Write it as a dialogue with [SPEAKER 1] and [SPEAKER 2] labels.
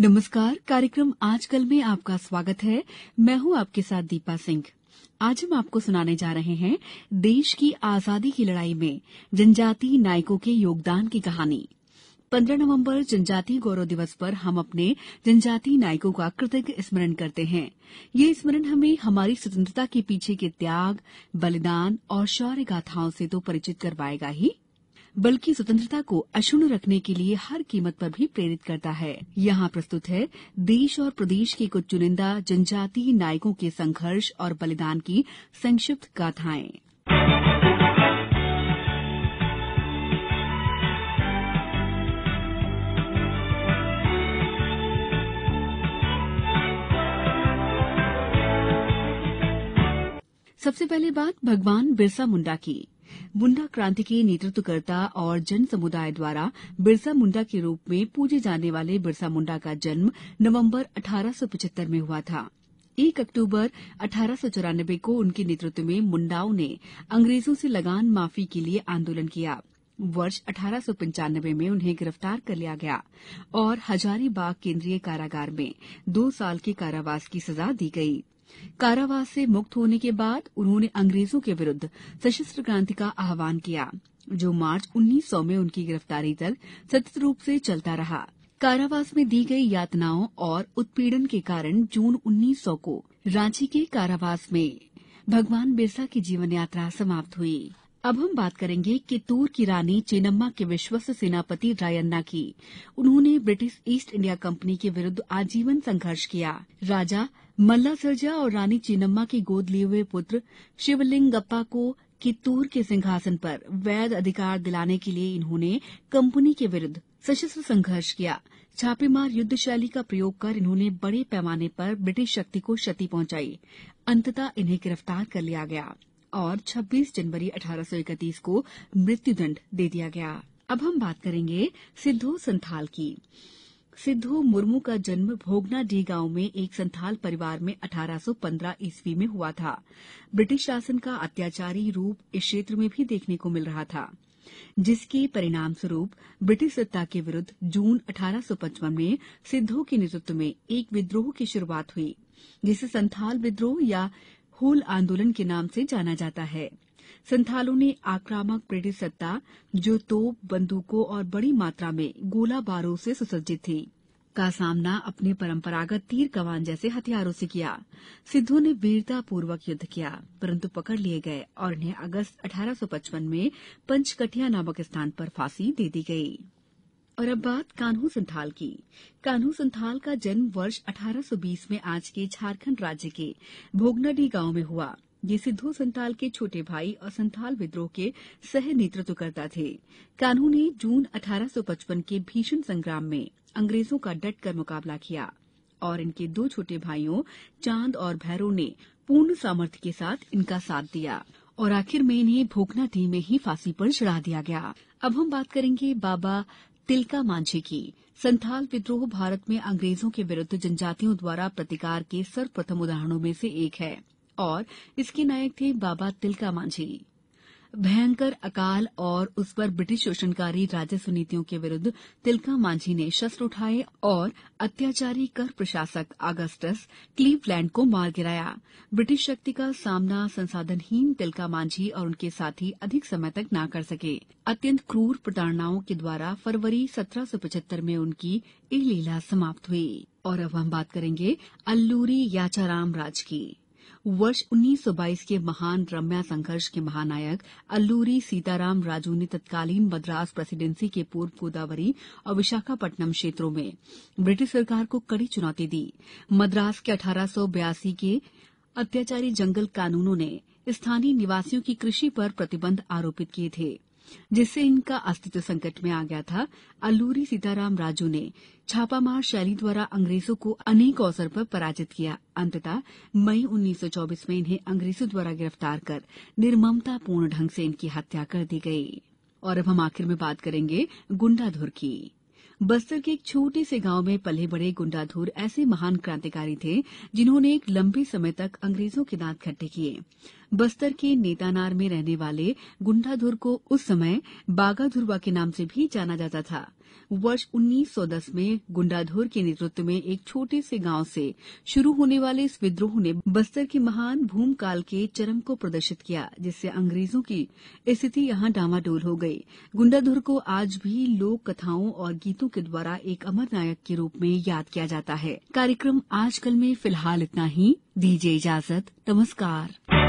[SPEAKER 1] नमस्कार कार्यक्रम आजकल में आपका स्वागत है मैं हूं आपके साथ दीपा सिंह आज हम आपको सुनाने जा रहे हैं देश की आजादी की लड़ाई में जनजाति नायकों के योगदान की कहानी 15 नवंबर जनजातीय गौरव दिवस पर हम अपने जनजातीय नायकों का कृतज्ञ स्मरण करते हैं ये स्मरण हमें हमारी स्वतंत्रता के पीछे के त्याग बलिदान और शौर्य गाथाओं से तो परिचित करवाएगा ही बल्कि स्वतंत्रता को अक्षुण्ण रखने के लिए हर कीमत पर भी प्रेरित करता है यहां प्रस्तुत है देश और प्रदेश के कुछ चुनिंदा जनजातीय नायकों के संघर्ष और बलिदान की संक्षिप्त गाथाएं सबसे पहले बात भगवान बिरसा मुंडा की मुंडा क्रांति के नेतृत्वकर्ता और जन समुदाय द्वारा बिरसा मुंडा के रूप में पूजे जाने वाले बिरसा मुंडा का जन्म नवम्बर अठारह सौ में हुआ था एक अक्टूबर अठारह सौ चौरानबे को उनके नेतृत्व में मुंडाओं ने अंग्रेजों से लगान माफी के लिए आंदोलन किया वर्ष अठारह सौ पंचानबे में उन्हें गिरफ्तार कर लिया गया और हजारीबाग केन्द्रीय कारागार में दो साल के कारावास की सजा दी गयी कारावास से मुक्त होने के बाद उन्होंने अंग्रेजों के विरुद्ध सशस्त्र क्रांति का आह्वान किया जो मार्च उन्नीस सौ में उनकी गिरफ्तारी तक सतत रूप से चलता रहा कारावास में दी गई यातनाओं और उत्पीड़न के कारण जून उन्नीस सौ को रांची के कारावास में भगवान बिरसा की जीवन यात्रा समाप्त हुई अब हम बात करेंगे कित्तूर की रानी चेनम्मा के विश्वस्त सेनापति रायन्ना की उन्होंने ब्रिटिश ईस्ट इंडिया कंपनी के विरुद्ध आजीवन संघर्ष किया राजा मल्ला सरजा और रानी चीनम्मा की गोद लिए हुए पुत्र शिवलिंगप्पा को कित्तूर के सिंहासन पर वैध अधिकार दिलाने के लिए इन्होंने कंपनी के विरुद्ध सशस्त्र संघर्ष किया छापेमार युद्ध शैली का प्रयोग कर इन्होंने बड़े पैमाने पर ब्रिटिश शक्ति को क्षति पहुंचाई अंततः इन्हें गिरफ्तार कर लिया गया और 26 जनवरी 1831 को मृत्युदंड दे दिया गया अब हम बात करेंगे सिद्धो संथाल की सिद्धू मुर्मू का जन्म भोगना डी गांव में एक संथाल परिवार में अठारह सौ पन्द्रह ईस्वी में हुआ था ब्रिटिश शासन का अत्याचारी रूप इस क्षेत्र में भी देखने को मिल रहा था जिसके परिणाम स्वरूप ब्रिटिश सत्ता के विरुद्ध जून अठारह में सिद्धो के नेतृत्व में एक विद्रोह की शुरुआत हुई जिसे संथाल विद्रोह या हूल आंदोलन के नाम से जाना जाता है संथालों ने आक्रामक ब्रिटिश सत्ता जो तोप बंदूकों और बड़ी मात्रा में गोला बारूद से सुसज्जित थी का सामना अपने परंपरागत तीर कमान जैसे हथियारों से किया सिद्धों ने वीरता पूर्वक युद्ध किया परंतु पकड़ लिए गए और इन्हें अगस्त 1855 में पंचकटिया नामक स्थान पर फांसी दे दी गई और अब बात कान्हू संथाल की कान्हू संथाल का जन्म वर्ष 1820 में आज के झारखंड राज्य के भोगनाडी गांव में हुआ ये सिद्धू संथाल के छोटे भाई और संथाल विद्रोह के सह नेतृत्वकर्ता थे कान्हू ने जून 1855 के भीषण संग्राम में अंग्रेजों का डटकर मुकाबला किया और इनके दो छोटे भाइयों चांद और भैरों ने पूर्ण सामर्थ्य के साथ इनका साथ दिया और आखिर में इन्हें टी में ही फांसी पर चढ़ा दिया गया अब हम बात करेंगे बाबा तिलका मांझी की संथाल विद्रोह भारत में अंग्रेजों के विरुद्ध जनजातियों द्वारा प्रतिकार के सर्वप्रथम उदाहरणों में से एक है और इसके नायक थे बाबा तिलका मांझी भयंकर अकाल और उस पर ब्रिटिश शोषणकारी राजस्व नीतियों के विरुद्ध तिलका मांझी ने शस्त्र उठाए और अत्याचारी कर प्रशासक अगस्टस क्लीवलैंड को मार गिराया ब्रिटिश शक्ति का सामना संसाधनहीन तिलका मांझी और उनके साथी अधिक समय तक न कर सके अत्यंत क्रूर प्रताड़नाओं के द्वारा फरवरी सत्रह में उनकी ये लीला समाप्त हुई और अब हम बात करेंगे अल्लूरी याचाराम राज की वर्ष उन्नीस सौ बाईस के महान रम्या संघर्ष के महानायक अल्लूरी सीताराम राजू ने तत्कालीन मद्रास प्रेसिडेंसी के पूर्व गोदावरी और विशाखापट्टनम क्षेत्रों में ब्रिटिश सरकार को कड़ी चुनौती दी मद्रास के अठारह सौ बयासी के अत्याचारी जंगल कानूनों ने स्थानीय निवासियों की कृषि पर प्रतिबंध आरोपित किए थे जिससे इनका अस्तित्व संकट में आ गया था अल्लूरी सीताराम राजू ने छापामार शैली द्वारा अंग्रेजों को अनेक अवसर पर पराजित किया अंततः मई 1924 में इन्हें अंग्रेजों द्वारा गिरफ्तार कर पूर्ण ढंग से इनकी हत्या कर दी गई और अब हम आखिर में बात करेंगे गुंडाधुर की बस्तर के एक छोटे से गांव में पले बड़े गुंडाधुर ऐसे महान क्रांतिकारी थे जिन्होंने एक लंबे समय तक अंग्रेजों के दांत खट्टे किए बस्तर के नेतानार में रहने वाले गुंडाधुर को उस समय बागा धुरवा के नाम से भी जाना जाता था वर्ष 1910 में गुंडाधुर के नेतृत्व में एक छोटे से गांव से शुरू होने वाले इस विद्रोह ने बस्तर के महान भूमकाल के चरम को प्रदर्शित किया जिससे अंग्रेजों की स्थिति यहां डामाडोल हो गई गुंडाधुर को आज भी लोक कथाओं और गीतों के द्वारा एक अमर नायक के रूप में याद किया जाता है कार्यक्रम आजकल में फिलहाल इतना ही दीजिए इजाजत नमस्कार